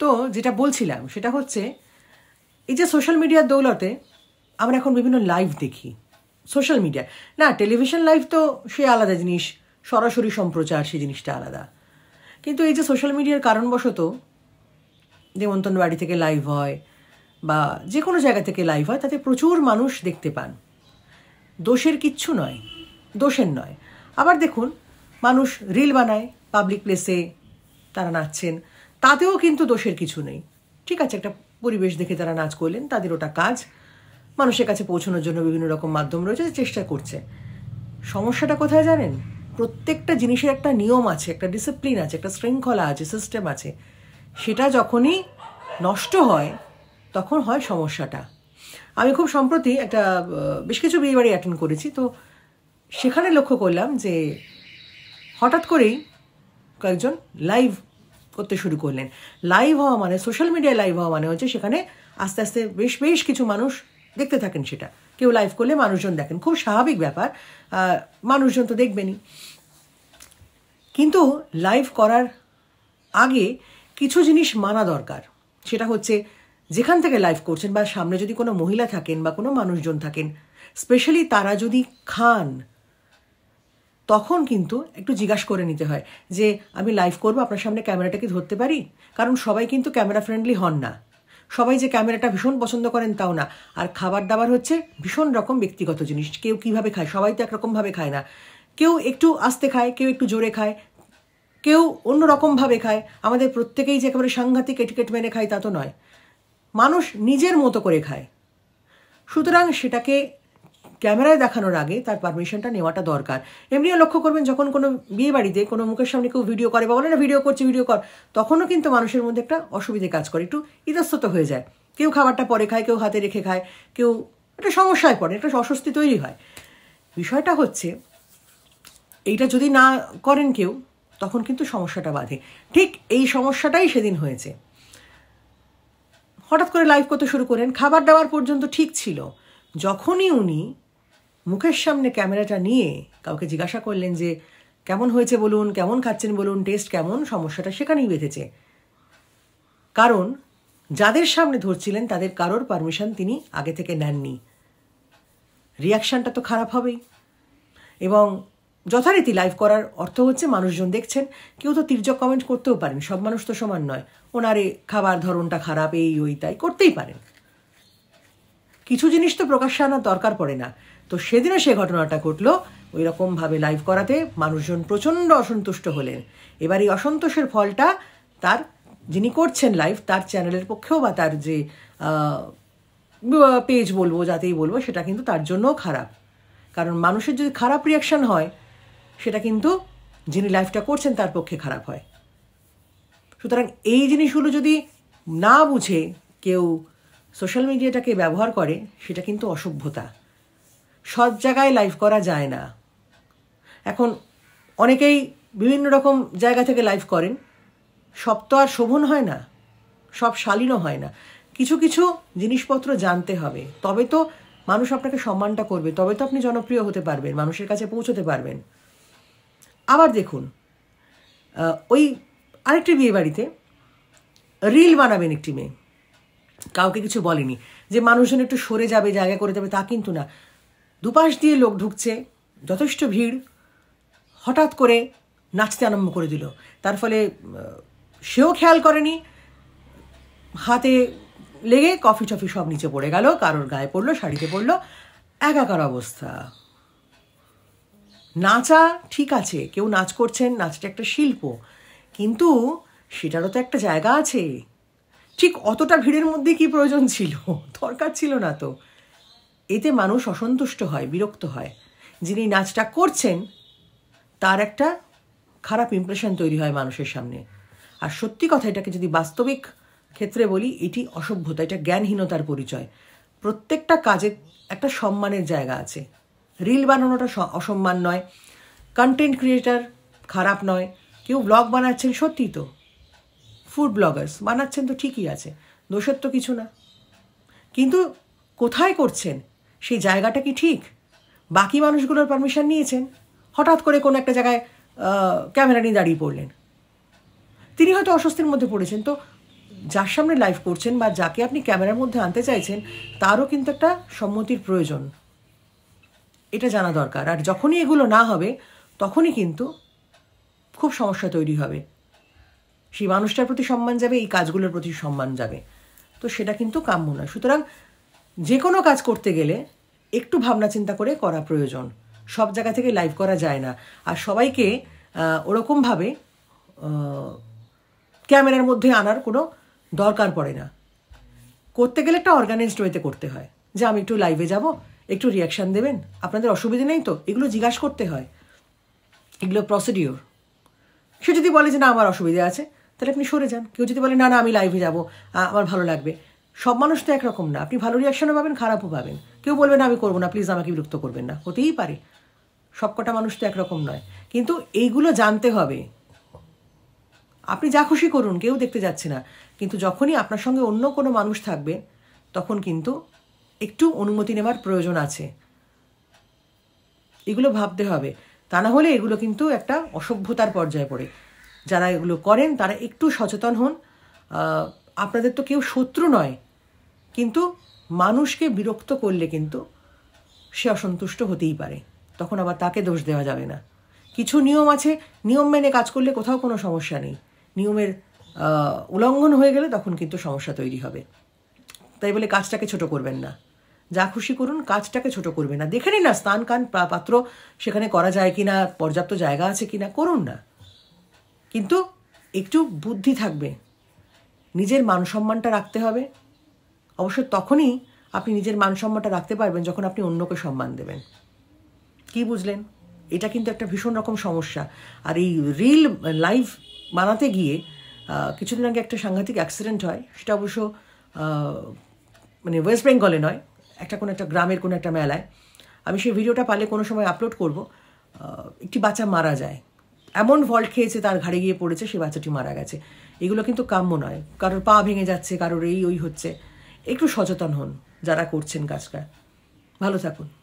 তো যেটা বলছিলাম সেটা হচ্ছে এই যে সোশ্যাল মিডিয়ার দৌলতে আমরা এখন বিভিন্ন লাইভ দেখি সোশ্যাল মিডিয়া না টেলিভিশন লাইভ তো সে আলাদা জিনিস সরাসরি সম্প্রচার সেই জিনিসটা আলাদা কিন্তু এই যে সোশ্যাল মিডিয়ার কারণবশত যে মন্তন বাড়ি থেকে লাইভ হয় বা যে কোনো জায়গা থেকে লাইভ হয় তাতে প্রচুর মানুষ দেখতে পান দোষের কিচ্ছু নয় দোষের নয় আবার দেখুন মানুষ রিল বানায় পাবলিক প্লেসে তারা নাচছেন তাতেও কিন্তু দোষের কিছু নেই ঠিক আছে একটা পরিবেশ দেখে তারা নাচ করলেন তাদের ওটা কাজ মানুষের কাছে পৌঁছানোর জন্য বিভিন্ন রকম মাধ্যম রয়েছে চেষ্টা করছে সমস্যাটা কোথায় জানেন প্রত্যেকটা জিনিসের একটা নিয়ম আছে একটা ডিসিপ্লিন আছে একটা শৃঙ্খলা আছে সিস্টেম আছে সেটা যখনই নষ্ট হয় তখন হয় সমস্যাটা আমি খুব সম্প্রতি একটা বেশ কিছু বিয়েবাড়ি অ্যাটেন্ড করেছি তো সেখানে লক্ষ্য করলাম যে হঠাৎ করেই কয়েকজন লাইভ করতে শুরু করলেন লাইভ হওয়া মানে সোশ্যাল মিডিয়ায় লাইভ হওয়া মানে হচ্ছে সেখানে আস্তে আস্তে বেশ বেশ কিছু মানুষ দেখতে থাকেন সেটা কেউ লাইভ করলে মানুষজন দেখেন খুব স্বাভাবিক ব্যাপার মানুষজন তো দেখবেনই কিন্তু লাইভ করার আগে কিছু জিনিস মানা দরকার সেটা হচ্ছে যেখান থেকে লাইভ করছেন বা সামনে যদি কোনো মহিলা থাকেন বা কোনো মানুষজন থাকেন স্পেশালি তারা যদি খান তখন কিন্তু একটু জিজ্ঞাসা করে নিতে হয় যে আমি লাইভ করব আপনার সামনে ক্যামেরাটা কি ধরতে পারি কারণ সবাই কিন্তু ক্যামেরা ফ্রেন্ডলি হন না সবাই যে ক্যামেরাটা ভীষণ পছন্দ করেন তাও না আর খাবার দাবার হচ্ছে ভীষণ রকম ব্যক্তিগত জিনিস কেউ কীভাবে খায় সবাই তো একরকমভাবে খায় না কেউ একটু আস্তে খায় কেউ একটু জোরে খায় কেউ অন্যরকমভাবে খায় আমাদের প্রত্যেকেই যে একেবারে সাংঘাতিক এটিকেট মেনে খায় তা তো নয় মানুষ নিজের মতো করে খায় সুতরাং সেটাকে ক্যামেরায় দেখানোর আগে তার পারমিশনটা নেওয়াটা দরকার এমনিও লক্ষ্য করবেন যখন কোনো বিয়ে বাড়িতে কোনো মুখের সামনে কেউ ভিডিও করে বা বলে না ভিডিও করছে ভিডিও কর তখনও কিন্তু মানুষের মধ্যে একটা অসুবিধে কাজ করে একটু ইতস্তত হয়ে যায় কেউ খাবারটা পরে খায় কেউ হাতে রেখে খায় কেউ একটা সমস্যায় পড়ে একটা অস্বস্তি তৈরি হয় বিষয়টা হচ্ছে এইটা যদি না করেন কেউ তখন কিন্তু সমস্যাটা বাঁধে ঠিক এই সমস্যাটাই সেদিন হয়েছে হঠাৎ করে লাইভ করতে শুরু করেন খাবার দাবার পর্যন্ত ঠিক ছিল যখনই উনি মুখের সামনে ক্যামেরাটা নিয়ে কাউকে জিজ্ঞাসা করলেন যে কেমন হয়েছে বলুন কেমন খাচ্ছেন বলুন টেস্ট কেমন সমস্যাটা সেখানেই বেঁধেছে কারণ যাদের সামনে ধরছিলেন তাদের কারোর পারমিশন তিনি আগে থেকে নেননি রিয়াকশানটা তো খারাপ হবেই এবং যথারীতি লাইভ করার অর্থ হচ্ছে মানুষজন দেখছেন কেউ তো তির্যক কমেন্ট করতেও পারেন সব মানুষ তো সমান নয় ওনারে খাবার ধরনটা খারাপ এই ওই তাই করতেই পারেন কিছু জিনিস তো প্রকাশ্যে আনার দরকার পড়ে না তো সেদিনও সে ঘটনাটা ঘটলো ওই রকমভাবে লাইভ করাতে মানুষজন প্রচণ্ড অসন্তুষ্ট হলেন এবার এই অসন্তোষের ফলটা তার যিনি করছেন লাইভ তার চ্যানেলের পক্ষেও বা তার যে পেজ বলবো যাতেই বলবো সেটা কিন্তু তার জন্যও খারাপ কারণ মানুষের যদি খারাপ রিয়াকশান হয় সেটা কিন্তু যিনি লাইফটা করছেন তার পক্ষে খারাপ হয় সুতরাং এই জিনিসগুলো যদি না বুঝে কেউ সোশ্যাল মিডিয়াটাকে ব্যবহার করে সেটা কিন্তু অসভ্যতা সব জায়গায় লাইভ করা যায় না এখন অনেকেই বিভিন্ন রকম জায়গা থেকে লাইভ করেন সব তো আর শোভন হয় না সব শালীনও হয় না কিছু কিছু জিনিসপত্র জানতে হবে তবে তো মানুষ আপনাকে সম্মানটা করবে তবে তো আপনি জনপ্রিয় হতে পারবেন মানুষের কাছে পৌঁছতে পারবেন আবার দেখুন ওই আরেকটি বিয়ে বাড়িতে রিল বানাবেন একটি মেয়ে কাউকে কিছু বলেনি যে মানুষজন একটু সরে যাবে জায়গা করে যাবে তা কিন্তু না দুপাশ দিয়ে লোক ঢুকছে যথেষ্ট ভিড় হঠাৎ করে নাচতে আরম্ভ করে দিল তার ফলে সেও খেয়াল করেনি হাতে লেগে কফি টফি সব নিচে পড়ে গেল কারোর গায়ে পড়লো শাড়িতে পড়লো একাকার অবস্থা নাচা ঠিক আছে কেউ নাচ করছেন নাচটা একটা শিল্প কিন্তু সেটারও তো একটা জায়গা আছে ঠিক অতটা ভিড়ের মধ্যে কি প্রয়োজন ছিল দরকার ছিল না তো এতে মানুষ অসন্তুষ্ট হয় বিরক্ত হয় যিনি নাচটা করছেন তার একটা খারাপ ইমপ্রেশন তৈরি হয় মানুষের সামনে আর সত্যি কথা এটাকে যদি বাস্তবিক ক্ষেত্রে বলি এটি অসভ্যতা এটা জ্ঞানহীনতার পরিচয় প্রত্যেকটা কাজে একটা সম্মানের জায়গা আছে রিল বানানোটা অসম্মান নয় কন্টেন্ট ক্রিয়েটার খারাপ নয় কেউ ব্লগ বানাচ্ছেন সত্যি তো ফুড ব্লগার্স বানাচ্ছেন তো ঠিকই আছে দোষের তো কিছু না কিন্তু কোথায় করছেন সেই জায়গাটা কি ঠিক বাকি মানুষগুলোর পারমিশন নিয়েছেন হঠাৎ করে কোনো একটা জায়গায় ক্যামেরা নিয়ে দাঁড়িয়ে পড়লেন তিনি হয়তো অস্বস্তির মধ্যে পড়েছেন তো যার সামনে লাইভ করছেন বা যাকে আপনি ক্যামেরার মধ্যে আনতে চাইছেন তারও কিন্তু একটা সম্মতির প্রয়োজন এটা জানা দরকার আর যখনই এগুলো না হবে তখনই কিন্তু খুব সমস্যা তৈরি হবে সেই মানুষটার প্রতি সম্মান যাবে এই কাজগুলোর প্রতি সম্মান যাবে তো সেটা কিন্তু কাম্য নয় সুতরাং যে কোনো কাজ করতে গেলে একটু ভাবনা চিন্তা করে করা প্রয়োজন সব জায়গা থেকে লাইভ করা যায় না আর সবাইকে ওরকমভাবে ক্যামেরার মধ্যে আনার কোনো দরকার পড়ে না করতে গেলে একটা অর্গানাইজড ওয়েতে করতে হয় যে আমি একটু লাইভে যাব একটু রিয়াকশান দেবেন আপনাদের অসুবিধে নেই তো এগুলো জিজ্ঞাস করতে হয় এগুলো প্রসিডিওর সে যদি বলে যে না আমার অসুবিধা আছে তাহলে আপনি সরে যান কেউ যদি বলে না না আমি লাইভে যাব আমার ভালো লাগবে সব মানুষ তো একরকম না আপনি ভালো রিয়াকশনও পাবেন খারাপও পাবেন কেউ বলবে না আমি করবো না প্লিজ আমাকে বিরক্ত করবেন না হতেই পারে সবকটা মানুষ তো একরকম নয় কিন্তু এইগুলো জানতে হবে আপনি যা খুশি করুন কেউ দেখতে যাচ্ছে না কিন্তু যখনই আপনার সঙ্গে অন্য কোনো মানুষ থাকবে তখন কিন্তু একটু অনুমতি নেওয়ার প্রয়োজন আছে এগুলো ভাবতে হবে তা না হলে এগুলো কিন্তু একটা অসভ্যতার পর্যায়ে পড়ে যারা এগুলো করেন তারা একটু সচেতন হন আপনাদের তো কেউ শত্রু নয় কিন্তু মানুষকে বিরক্ত করলে কিন্তু সে অসন্তুষ্ট হতেই পারে তখন আবার তাকে দোষ দেওয়া যাবে না কিছু নিয়ম আছে নিয়ম মেনে কাজ করলে কোথাও কোনো সমস্যা নেই নিয়মের উলঙ্ঘন হয়ে গেলে তখন কিন্তু সমস্যা তৈরি হবে তাই বলে কাজটাকে ছোট করবেন না যা খুশি করুন কাজটাকে ছোট করবেন না দেখে নিন না স্থান কান পাত্র সেখানে করা যায় কি না পর্যাপ্ত জায়গা আছে কি না করুন না কিন্তু একটু বুদ্ধি থাকবে নিজের মানসম্মানটা রাখতে হবে অবশ্য তখনই আপনি নিজের মানসম্মানটা রাখতে পারবেন যখন আপনি অন্যকে সম্মান দেবেন কি বুঝলেন এটা কিন্তু একটা ভীষণ রকম সমস্যা আর এই রিল লাইফ বানাতে গিয়ে কিছুদিন আগে একটা সাংঘাতিক অ্যাক্সিডেন্ট হয় সেটা অবশ্য মানে ওয়েস্ট বেঙ্গলে নয় একটা কোনো একটা গ্রামের কোনো একটা মেলায় আমি সেই ভিডিওটা পালে কোনো সময় আপলোড করব একটি বাচ্চা মারা যায় এমন ভল্ট খেয়েছে তার ঘাড়ে গিয়ে পড়েছে সে বাচ্চাটি মারা গেছে এগুলো কিন্তু কাম্য নয় কারোর পা ভেঙে যাচ্ছে কারোর এই ওই হচ্ছে একটু সচেতন হন যারা করছেন কাজটা ভালো থাকুন